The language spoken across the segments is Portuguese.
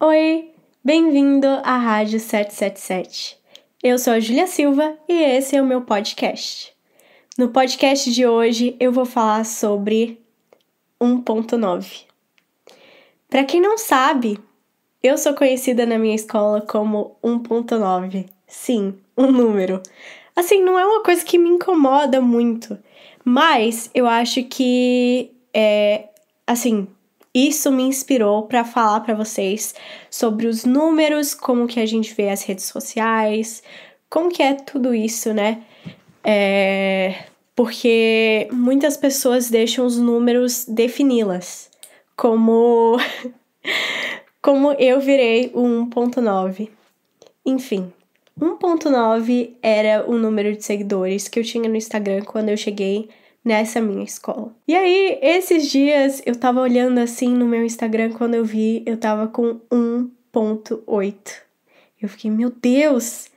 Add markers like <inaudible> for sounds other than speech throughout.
Oi, bem-vindo à Rádio 777. Eu sou a Julia Silva e esse é o meu podcast. No podcast de hoje eu vou falar sobre 1.9. Para quem não sabe, eu sou conhecida na minha escola como 1.9. Sim, um número. Assim, não é uma coisa que me incomoda muito, mas eu acho que é assim, isso me inspirou para falar para vocês sobre os números, como que a gente vê as redes sociais, como que é tudo isso, né? É... Porque muitas pessoas deixam os números defini-las, como <laughs> como eu virei o 1.9. Enfim, 1.9 era o número de seguidores que eu tinha no Instagram quando eu cheguei nessa minha escola. E aí, esses dias eu tava olhando assim no meu Instagram quando eu vi, eu tava com 1.8. Eu fiquei, meu Deus,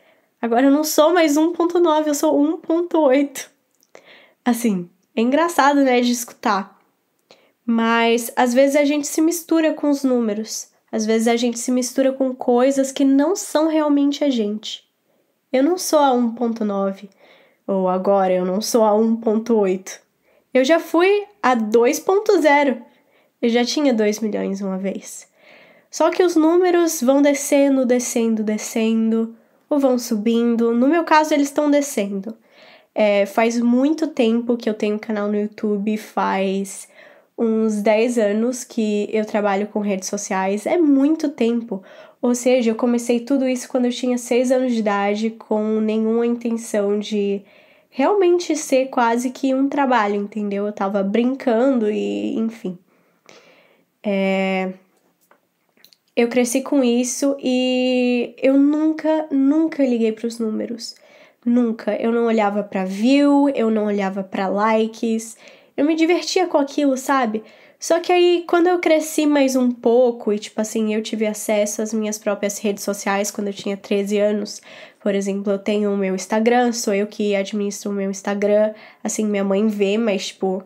agora eu não sou mais 1.9, eu sou 1.8. Assim, é engraçado, né, de escutar. Mas às vezes a gente se mistura com os números. Às vezes a gente se mistura com coisas que não são realmente a gente. Eu não sou a 1.9, ou agora eu não sou a 1.8. Eu já fui a 2.0. Eu já tinha 2 milhões uma vez. Só que os números vão descendo, descendo, descendo, ou vão subindo. No meu caso, eles estão descendo. É, faz muito tempo que eu tenho canal no YouTube, faz uns 10 anos que eu trabalho com redes sociais, é muito tempo. Ou seja, eu comecei tudo isso quando eu tinha 6 anos de idade, com nenhuma intenção de realmente ser quase que um trabalho, entendeu? Eu tava brincando e, enfim. É... Eu cresci com isso e eu nunca, nunca liguei para os números. Nunca. Eu não olhava para view, eu não olhava para likes. Eu me divertia com aquilo, sabe? Só que aí, quando eu cresci mais um pouco e, tipo assim, eu tive acesso às minhas próprias redes sociais quando eu tinha 13 anos, por exemplo, eu tenho o meu Instagram, sou eu que administro o meu Instagram, assim, minha mãe vê, mas, tipo,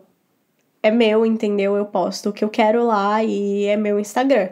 é meu, entendeu? Eu posto o que eu quero lá e é meu Instagram.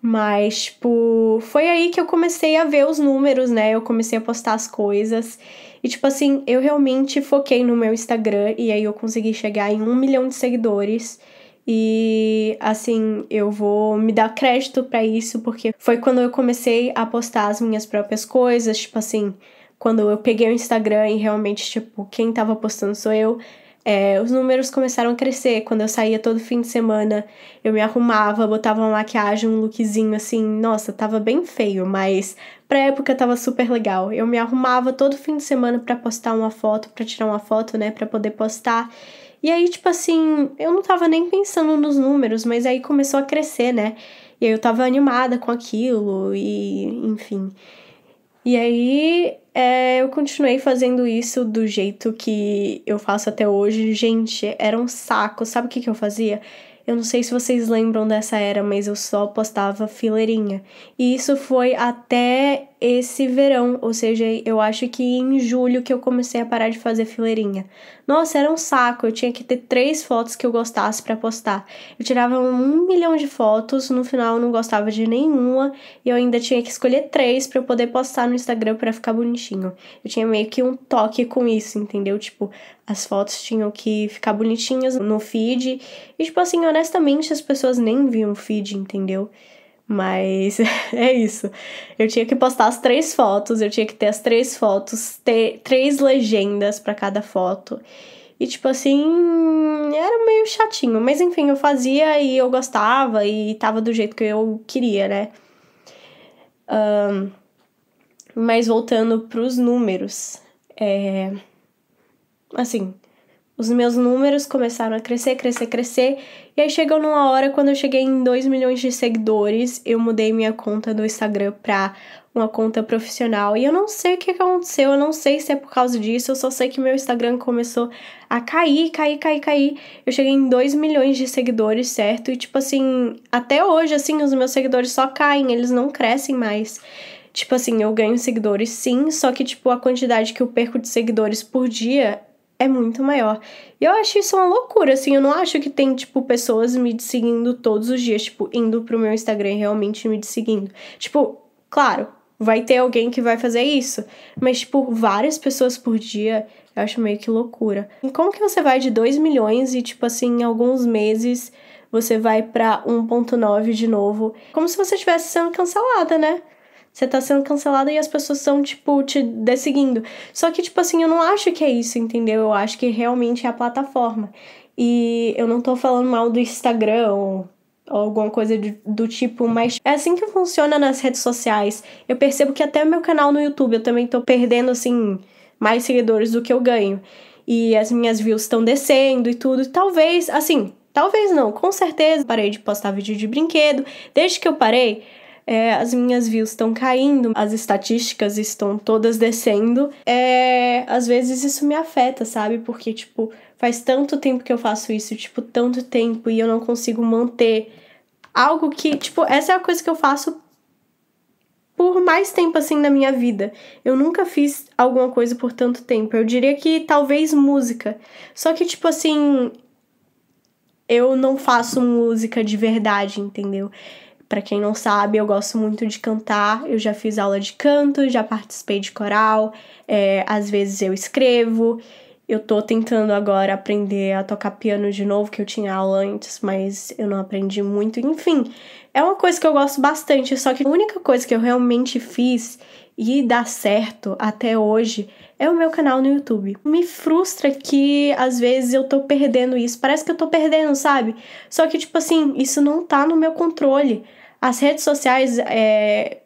Mas, tipo, foi aí que eu comecei a ver os números, né? Eu comecei a postar as coisas. E, tipo assim, eu realmente foquei no meu Instagram e aí eu consegui chegar em um milhão de seguidores. E assim, eu vou me dar crédito para isso porque foi quando eu comecei a postar as minhas próprias coisas, tipo assim, quando eu peguei o Instagram e realmente tipo, quem tava postando sou eu. É, os números começaram a crescer. Quando eu saía todo fim de semana, eu me arrumava, botava uma maquiagem, um lookzinho assim. Nossa, tava bem feio, mas pra época tava super legal. Eu me arrumava todo fim de semana para postar uma foto, para tirar uma foto, né, para poder postar. E aí, tipo assim, eu não tava nem pensando nos números, mas aí começou a crescer, né? E aí eu tava animada com aquilo, e enfim. E aí é, eu continuei fazendo isso do jeito que eu faço até hoje. Gente, era um saco. Sabe o que, que eu fazia? Eu não sei se vocês lembram dessa era, mas eu só postava fileirinha. E isso foi até esse verão, ou seja, eu acho que em julho que eu comecei a parar de fazer fileirinha. Nossa, era um saco, eu tinha que ter três fotos que eu gostasse para postar. Eu tirava um milhão de fotos, no final eu não gostava de nenhuma e eu ainda tinha que escolher três para eu poder postar no Instagram para ficar bonitinho. Eu tinha meio que um toque com isso, entendeu? Tipo, as fotos tinham que ficar bonitinhas no feed e tipo assim, honestamente as pessoas nem viam o feed, entendeu? Mas <laughs> é isso. Eu tinha que postar as três fotos, eu tinha que ter as três fotos, ter três legendas para cada foto. E tipo assim, era meio chatinho, mas enfim, eu fazia e eu gostava e tava do jeito que eu queria, né? Um, mas voltando pros números, é. Assim, os meus números começaram a crescer, crescer, crescer. E aí chegou numa hora, quando eu cheguei em 2 milhões de seguidores, eu mudei minha conta do Instagram pra uma conta profissional. E eu não sei o que aconteceu, eu não sei se é por causa disso, eu só sei que meu Instagram começou a cair, cair, cair, cair. Eu cheguei em 2 milhões de seguidores, certo? E tipo assim, até hoje, assim, os meus seguidores só caem, eles não crescem mais. Tipo assim, eu ganho seguidores sim, só que, tipo, a quantidade que eu perco de seguidores por dia é muito maior. E eu acho isso uma loucura, assim, eu não acho que tem, tipo, pessoas me seguindo todos os dias, tipo, indo pro meu Instagram e realmente me seguindo. Tipo, claro, vai ter alguém que vai fazer isso, mas, tipo, várias pessoas por dia, eu acho meio que loucura. E como que você vai de 2 milhões e, tipo, assim, em alguns meses você vai pra 1.9 de novo? Como se você estivesse sendo cancelada, né? Você tá sendo cancelada e as pessoas estão, tipo, te desseguindo. Só que, tipo assim, eu não acho que é isso, entendeu? Eu acho que realmente é a plataforma. E eu não tô falando mal do Instagram ou, ou alguma coisa de, do tipo, mas é assim que funciona nas redes sociais. Eu percebo que até o meu canal no YouTube eu também tô perdendo, assim, mais seguidores do que eu ganho. E as minhas views estão descendo e tudo. Talvez, assim, talvez não, com certeza parei de postar vídeo de brinquedo. Desde que eu parei, é, as minhas views estão caindo, as estatísticas estão todas descendo. É, às vezes isso me afeta, sabe? Porque, tipo, faz tanto tempo que eu faço isso, tipo, tanto tempo e eu não consigo manter algo que, tipo, essa é a coisa que eu faço por mais tempo assim na minha vida. Eu nunca fiz alguma coisa por tanto tempo. Eu diria que talvez música. Só que, tipo assim, eu não faço música de verdade, entendeu? Para quem não sabe, eu gosto muito de cantar, eu já fiz aula de canto, já participei de coral, é, às vezes eu escrevo. Eu tô tentando agora aprender a tocar piano de novo, que eu tinha aula antes, mas eu não aprendi muito. Enfim, é uma coisa que eu gosto bastante, só que a única coisa que eu realmente fiz e dá certo até hoje é o meu canal no YouTube. Me frustra que às vezes eu tô perdendo isso, parece que eu tô perdendo, sabe? Só que, tipo assim, isso não tá no meu controle. As redes sociais, é,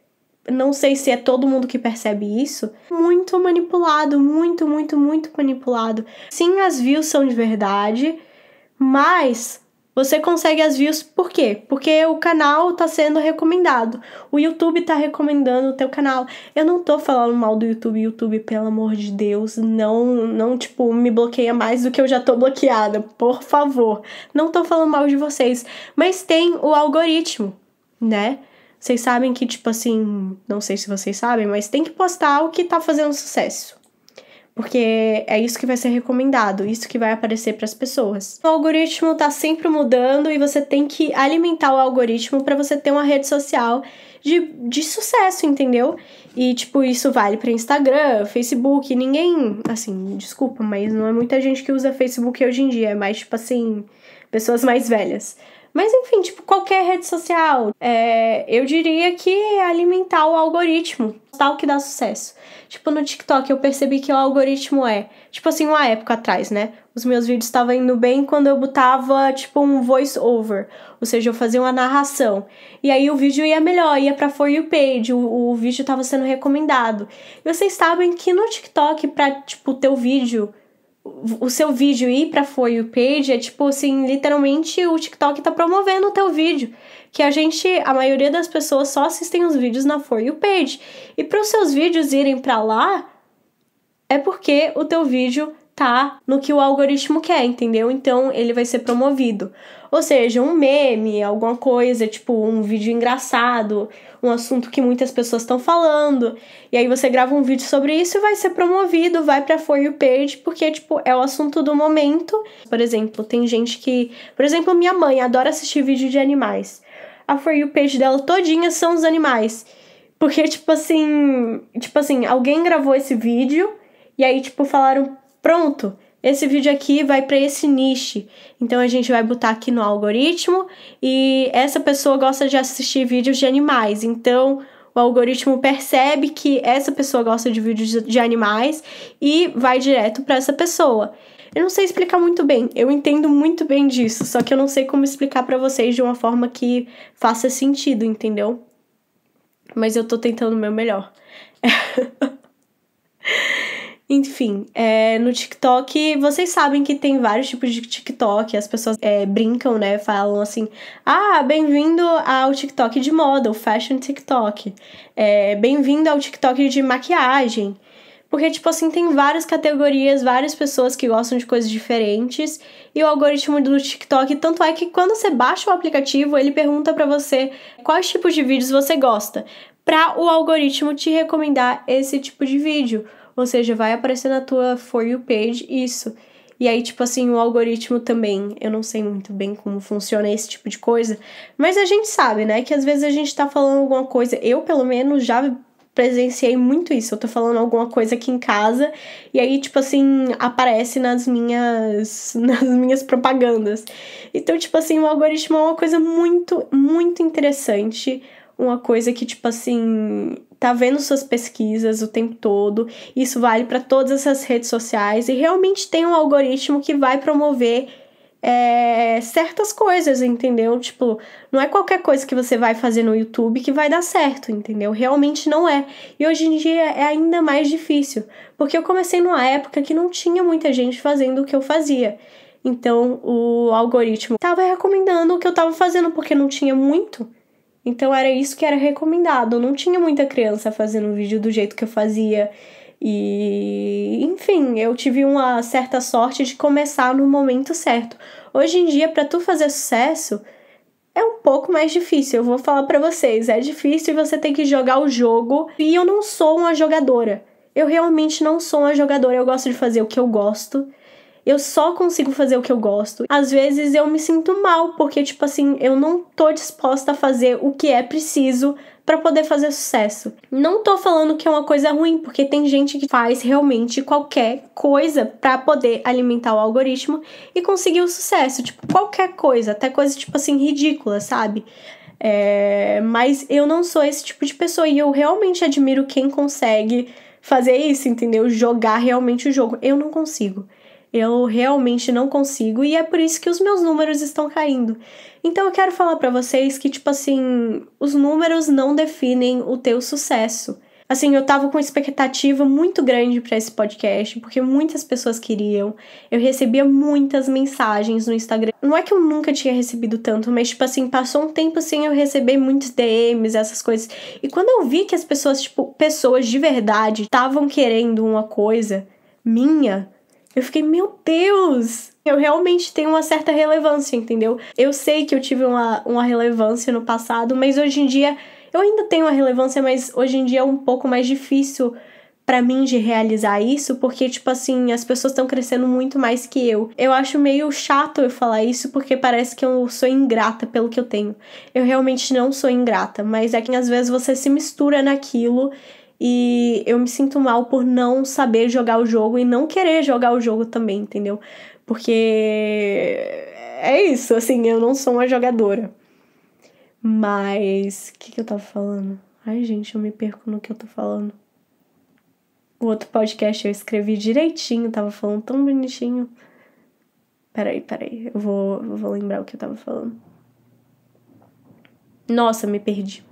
não sei se é todo mundo que percebe isso, muito manipulado, muito, muito, muito manipulado. Sim, as views são de verdade, mas você consegue as views por quê? Porque o canal tá sendo recomendado. O YouTube tá recomendando o teu canal. Eu não tô falando mal do YouTube, YouTube, pelo amor de Deus, não, não tipo, me bloqueia mais do que eu já tô bloqueada, por favor. Não tô falando mal de vocês, mas tem o algoritmo né? Vocês sabem que, tipo assim, não sei se vocês sabem, mas tem que postar o que tá fazendo sucesso. Porque é isso que vai ser recomendado, isso que vai aparecer para as pessoas. O algoritmo tá sempre mudando e você tem que alimentar o algoritmo para você ter uma rede social de, de sucesso, entendeu? E, tipo, isso vale para Instagram, Facebook. Ninguém, assim, desculpa, mas não é muita gente que usa Facebook hoje em dia. É mais, tipo assim, pessoas mais velhas. Mas enfim, tipo, qualquer rede social. É, eu diria que é alimentar o algoritmo, tal que dá sucesso. Tipo, no TikTok eu percebi que o algoritmo é, tipo assim, uma época atrás, né? Os meus vídeos estavam indo bem quando eu botava, tipo, um voice over. Ou seja, eu fazia uma narração. E aí o vídeo ia melhor, ia pra For You Page, o, o vídeo estava sendo recomendado. E vocês sabem que no TikTok, pra, tipo, o teu vídeo o seu vídeo ir para For You Page é tipo assim, literalmente o TikTok tá promovendo o teu vídeo. Que a gente, a maioria das pessoas só assistem os vídeos na For You Page. E para os seus vídeos irem para lá, é porque o teu vídeo tá no que o algoritmo quer, entendeu? Então ele vai ser promovido. Ou seja, um meme, alguma coisa, tipo um vídeo engraçado, um assunto que muitas pessoas estão falando. E aí você grava um vídeo sobre isso e vai ser promovido, vai pra For You Page, porque, tipo, é o assunto do momento. Por exemplo, tem gente que. Por exemplo, minha mãe adora assistir vídeo de animais. A For You Page dela todinha são os animais. Porque, tipo assim. Tipo assim, alguém gravou esse vídeo. E aí, tipo, falaram, Pronto! Esse vídeo aqui vai para esse nicho. Então a gente vai botar aqui no algoritmo e essa pessoa gosta de assistir vídeos de animais. Então o algoritmo percebe que essa pessoa gosta de vídeos de animais e vai direto para essa pessoa. Eu não sei explicar muito bem, eu entendo muito bem disso, só que eu não sei como explicar para vocês de uma forma que faça sentido, entendeu? Mas eu tô tentando o meu melhor. <laughs> Enfim, é, no TikTok, vocês sabem que tem vários tipos de TikTok, as pessoas é, brincam, né? Falam assim: ah, bem-vindo ao TikTok de moda, o fashion TikTok. É, bem-vindo ao TikTok de maquiagem. Porque, tipo assim, tem várias categorias, várias pessoas que gostam de coisas diferentes. E o algoritmo do TikTok, tanto é que quando você baixa o aplicativo, ele pergunta para você quais tipos de vídeos você gosta, para o algoritmo te recomendar esse tipo de vídeo ou seja, vai aparecer na tua For You page isso. E aí, tipo assim, o algoritmo também. Eu não sei muito bem como funciona esse tipo de coisa. Mas a gente sabe, né? Que às vezes a gente tá falando alguma coisa. Eu, pelo menos, já presenciei muito isso. Eu tô falando alguma coisa aqui em casa. E aí, tipo assim, aparece nas minhas. <laughs> nas minhas propagandas. Então, tipo assim, o algoritmo é uma coisa muito, muito interessante. Uma coisa que, tipo assim, tá vendo suas pesquisas o tempo todo. Isso vale para todas essas redes sociais e realmente tem um algoritmo que vai promover é, certas coisas, entendeu? Tipo, não é qualquer coisa que você vai fazer no YouTube que vai dar certo, entendeu? Realmente não é. E hoje em dia é ainda mais difícil, porque eu comecei numa época que não tinha muita gente fazendo o que eu fazia. Então o algoritmo estava recomendando o que eu estava fazendo porque não tinha muito. Então era isso que era recomendado. Não tinha muita criança fazendo vídeo do jeito que eu fazia. E, enfim, eu tive uma certa sorte de começar no momento certo. Hoje em dia, para tu fazer sucesso, é um pouco mais difícil. Eu vou falar para vocês, é difícil e você tem que jogar o jogo. E eu não sou uma jogadora. Eu realmente não sou uma jogadora. Eu gosto de fazer o que eu gosto eu só consigo fazer o que eu gosto. Às vezes eu me sinto mal, porque, tipo assim, eu não tô disposta a fazer o que é preciso para poder fazer sucesso. Não tô falando que é uma coisa ruim, porque tem gente que faz realmente qualquer coisa para poder alimentar o algoritmo e conseguir o sucesso, tipo, qualquer coisa, até coisa tipo assim ridícula, sabe? É... mas eu não sou esse tipo de pessoa e eu realmente admiro quem consegue fazer isso, entendeu? Jogar realmente o jogo. Eu não consigo. Eu realmente não consigo e é por isso que os meus números estão caindo. Então eu quero falar para vocês que tipo assim, os números não definem o teu sucesso. Assim, eu tava com expectativa muito grande para esse podcast, porque muitas pessoas queriam. Eu recebia muitas mensagens no Instagram. Não é que eu nunca tinha recebido tanto, mas tipo assim, passou um tempo sem eu receber muitos DMs, essas coisas. E quando eu vi que as pessoas, tipo, pessoas de verdade estavam querendo uma coisa minha, eu fiquei, meu Deus! Eu realmente tenho uma certa relevância, entendeu? Eu sei que eu tive uma, uma relevância no passado, mas hoje em dia eu ainda tenho uma relevância, mas hoje em dia é um pouco mais difícil para mim de realizar isso, porque, tipo assim, as pessoas estão crescendo muito mais que eu. Eu acho meio chato eu falar isso, porque parece que eu sou ingrata pelo que eu tenho. Eu realmente não sou ingrata, mas é que às vezes você se mistura naquilo e eu me sinto mal por não saber jogar o jogo e não querer jogar o jogo também, entendeu? Porque é isso, assim, eu não sou uma jogadora. Mas. O que, que eu tava falando? Ai, gente, eu me perco no que eu tô falando. O outro podcast eu escrevi direitinho, tava falando tão bonitinho. Peraí, peraí, eu vou, eu vou lembrar o que eu tava falando. Nossa, me perdi.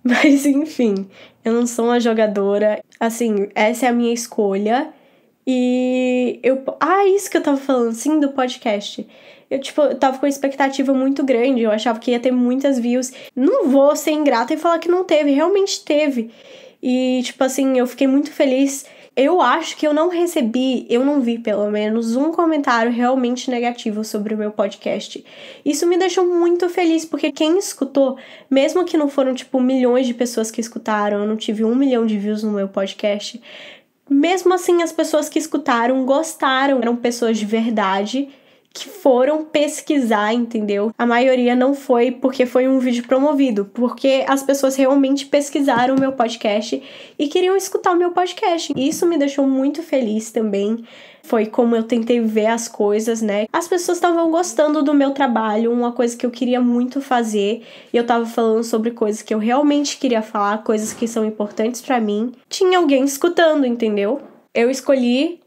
<laughs> Mas enfim, eu não sou uma jogadora. Assim, essa é a minha escolha. E eu. Ah, isso que eu tava falando, sim, do podcast. Eu, tipo, eu tava com uma expectativa muito grande. Eu achava que ia ter muitas views. Não vou ser ingrata e falar que não teve. Realmente teve. E, tipo assim, eu fiquei muito feliz eu acho que eu não recebi, eu não vi pelo menos, um comentário realmente negativo sobre o meu podcast. Isso me deixou muito feliz, porque quem escutou, mesmo que não foram, tipo, milhões de pessoas que escutaram, eu não tive um milhão de views no meu podcast. Mesmo assim, as pessoas que escutaram gostaram, eram pessoas de verdade que foram pesquisar, entendeu? A maioria não foi porque foi um vídeo promovido, porque as pessoas realmente pesquisaram o meu podcast e queriam escutar o meu podcast. E isso me deixou muito feliz também. Foi como eu tentei ver as coisas, né? As pessoas estavam gostando do meu trabalho, uma coisa que eu queria muito fazer, e eu tava falando sobre coisas que eu realmente queria falar, coisas que são importantes para mim. Tinha alguém escutando, entendeu? Eu escolhi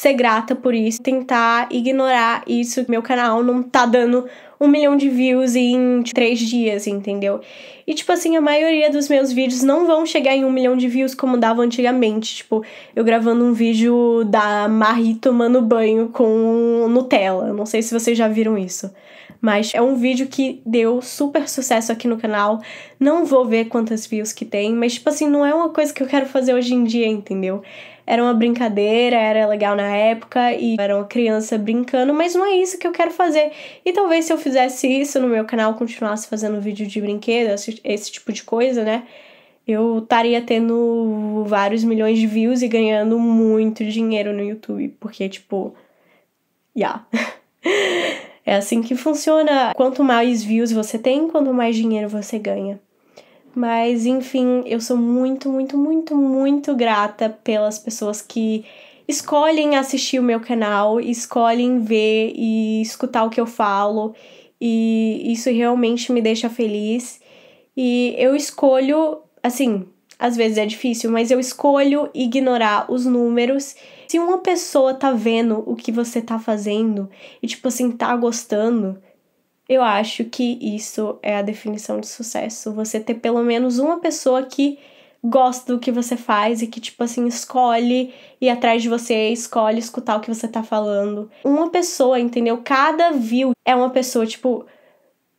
ser grata por isso, tentar ignorar isso. Meu canal não tá dando um milhão de views em três dias, entendeu? E, tipo assim, a maioria dos meus vídeos não vão chegar em um milhão de views como dava antigamente. Tipo, eu gravando um vídeo da Marie tomando banho com Nutella. Não sei se vocês já viram isso. Mas é um vídeo que deu super sucesso aqui no canal. Não vou ver quantas views que tem, mas, tipo assim, não é uma coisa que eu quero fazer hoje em dia, entendeu? era uma brincadeira, era legal na época e era uma criança brincando, mas não é isso que eu quero fazer. E talvez se eu fizesse isso no meu canal, continuasse fazendo vídeo de brinquedo, esse, esse tipo de coisa, né? Eu estaria tendo vários milhões de views e ganhando muito dinheiro no YouTube, porque, tipo, yeah. <laughs> é assim que funciona. Quanto mais views você tem, quanto mais dinheiro você ganha. Mas enfim, eu sou muito, muito, muito, muito grata pelas pessoas que escolhem assistir o meu canal, escolhem ver e escutar o que eu falo, e isso realmente me deixa feliz. E eu escolho, assim, às vezes é difícil, mas eu escolho ignorar os números. Se uma pessoa tá vendo o que você tá fazendo e, tipo assim, tá gostando, eu acho que isso é a definição de sucesso. Você ter pelo menos uma pessoa que gosta do que você faz e que, tipo assim, escolhe ir atrás de você, escolhe escutar o que você tá falando. Uma pessoa, entendeu? Cada view é uma pessoa, tipo.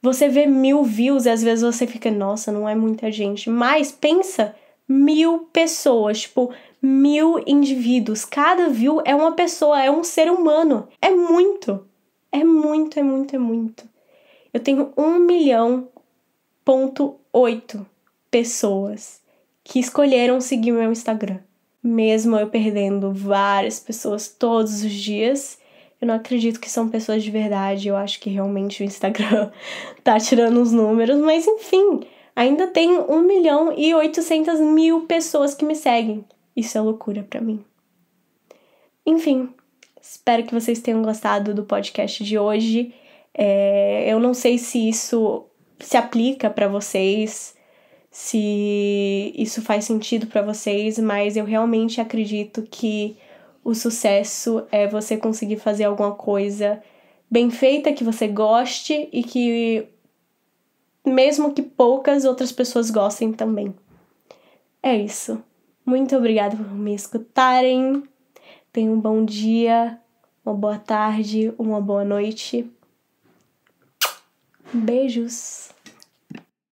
Você vê mil views e às vezes você fica, nossa, não é muita gente. Mas pensa, mil pessoas, tipo, mil indivíduos. Cada view é uma pessoa, é um ser humano. É muito. É muito, é muito, é muito. Eu tenho 1 milhão ponto 8 pessoas que escolheram seguir meu Instagram. Mesmo eu perdendo várias pessoas todos os dias, eu não acredito que são pessoas de verdade. Eu acho que realmente o Instagram <laughs> tá tirando os números, mas enfim, ainda tem 1 milhão e 800 mil pessoas que me seguem. Isso é loucura para mim. Enfim, espero que vocês tenham gostado do podcast de hoje. É, eu não sei se isso se aplica para vocês, se isso faz sentido para vocês, mas eu realmente acredito que o sucesso é você conseguir fazer alguma coisa bem feita, que você goste e que mesmo que poucas outras pessoas gostem também. É isso. Muito obrigada por me escutarem. Tenham um bom dia, uma boa tarde, uma boa noite. Beijos!